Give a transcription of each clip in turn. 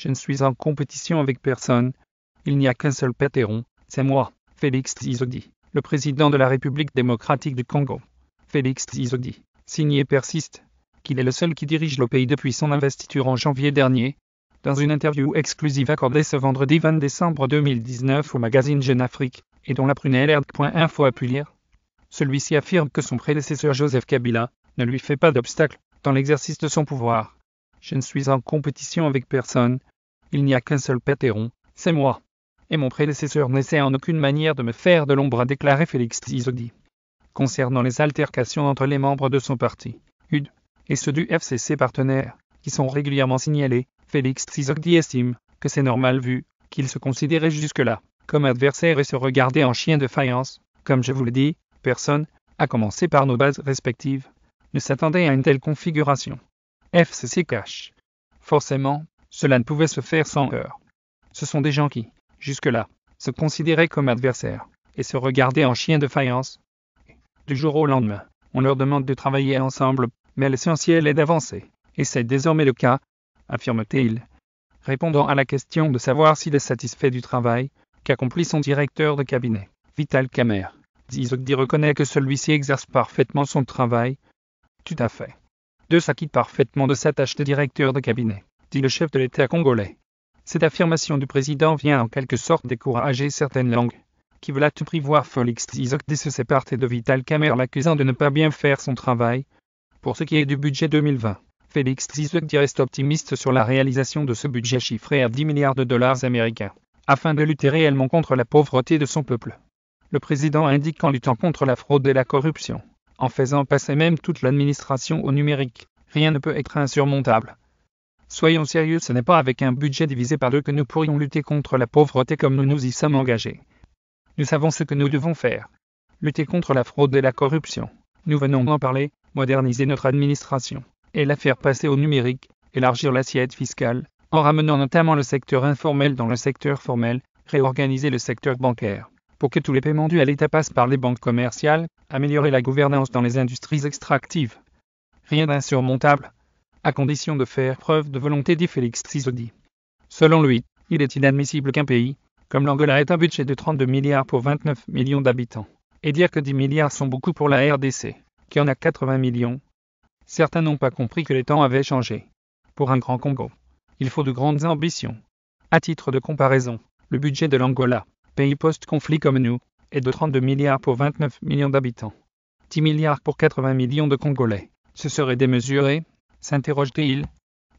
Je ne suis en compétition avec personne. Il n'y a qu'un seul pétéron, c'est moi, Félix Tshisekedi, le président de la République démocratique du Congo. Félix Tshisekedi, signé persiste, qu'il est le seul qui dirige le pays depuis son investiture en janvier dernier. Dans une interview exclusive accordée ce vendredi 20 décembre 2019 au magazine Jeune Afrique, et dont la prunelle a pu lire, celui-ci affirme que son prédécesseur Joseph Kabila ne lui fait pas d'obstacle dans l'exercice de son pouvoir. Je ne suis en compétition avec personne. Il n'y a qu'un seul pétéron, c'est moi. Et mon prédécesseur n'essaie en aucune manière de me faire de l'ombre, a déclaré Félix Tzizogdi. Concernant les altercations entre les membres de son parti, UD, et ceux du FCC partenaire, qui sont régulièrement signalés, Félix Tzizogdi estime que c'est normal vu qu'il se considérait jusque-là comme adversaire et se regardait en chien de faïence. Comme je vous l'ai dis, personne, à commencer par nos bases respectives, ne s'attendait à une telle configuration. FCC cache. Forcément, cela ne pouvait se faire sans heurts. Ce sont des gens qui, jusque-là, se considéraient comme adversaires et se regardaient en chien de faïence. Du jour au lendemain, on leur demande de travailler ensemble, mais l'essentiel est d'avancer, et c'est désormais le cas, affirme-t-il. Répondant à la question de savoir s'il est satisfait du travail qu'accomplit son directeur de cabinet, Vital Kamer, Zizogdi reconnaît que celui-ci exerce parfaitement son travail. Tout à fait. « De s'acquittent parfaitement de sa tâche de directeur de cabinet, dit le chef de l'État congolais. Cette affirmation du président vient en quelque sorte décourager certaines langues, qui veulent à tout prix voir Félix Tshisekedi se séparer de Vital Kamer l'accusant de ne pas bien faire son travail. Pour ce qui est du budget 2020, Félix Tshisekedi reste optimiste sur la réalisation de ce budget chiffré à 10 milliards de dollars américains, afin de lutter réellement contre la pauvreté de son peuple. Le président indique qu'en luttant contre la fraude et la corruption, en faisant passer même toute l'administration au numérique. Rien ne peut être insurmontable. Soyons sérieux, ce n'est pas avec un budget divisé par deux que nous pourrions lutter contre la pauvreté comme nous nous y sommes engagés. Nous savons ce que nous devons faire. Lutter contre la fraude et la corruption. Nous venons d'en parler, moderniser notre administration, et la faire passer au numérique, élargir l'assiette fiscale, en ramenant notamment le secteur informel dans le secteur formel, réorganiser le secteur bancaire pour que tous les paiements dus à l'État passent par les banques commerciales, améliorer la gouvernance dans les industries extractives. Rien d'insurmontable, à condition de faire preuve de volonté dit Félix Tshisekedi. Selon lui, il est inadmissible qu'un pays, comme l'Angola ait un budget de 32 milliards pour 29 millions d'habitants, et dire que 10 milliards sont beaucoup pour la RDC, qui en a 80 millions. Certains n'ont pas compris que les temps avaient changé. Pour un grand Congo, il faut de grandes ambitions. À titre de comparaison, le budget de l'Angola, pays post-conflit comme nous, est de 32 milliards pour 29 millions d'habitants. 10 milliards pour 80 millions de Congolais. Ce serait démesuré, s'interroge-t-il.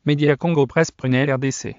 Média Congo Presse Prunel RDC.